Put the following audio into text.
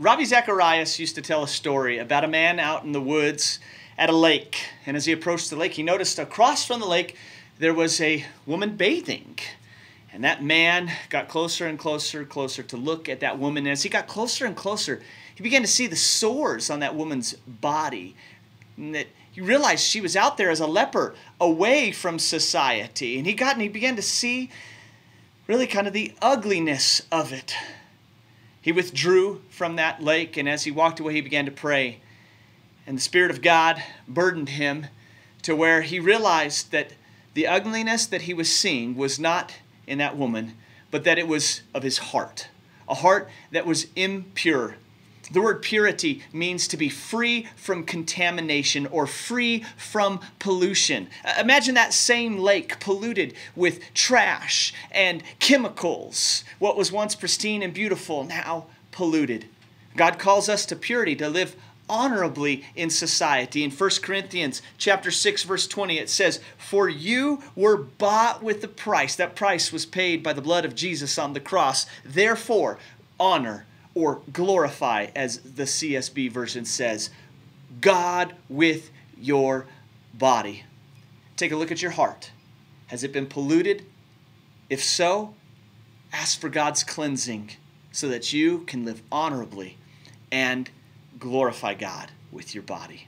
Robbie Zacharias used to tell a story about a man out in the woods at a lake. And as he approached the lake, he noticed across from the lake there was a woman bathing. And that man got closer and closer, closer to look at that woman. And as he got closer and closer, he began to see the sores on that woman's body. And that he realized she was out there as a leper, away from society. And he got and he began to see really kind of the ugliness of it. He withdrew from that lake, and as he walked away, he began to pray. And the Spirit of God burdened him to where he realized that the ugliness that he was seeing was not in that woman, but that it was of his heart, a heart that was impure, the word purity means to be free from contamination or free from pollution. Uh, imagine that same lake polluted with trash and chemicals. What was once pristine and beautiful now polluted. God calls us to purity to live honorably in society. In 1 Corinthians chapter 6 verse 20 it says, "For you were bought with a price. That price was paid by the blood of Jesus on the cross. Therefore, honor or glorify, as the CSB version says, God with your body. Take a look at your heart. Has it been polluted? If so, ask for God's cleansing so that you can live honorably and glorify God with your body.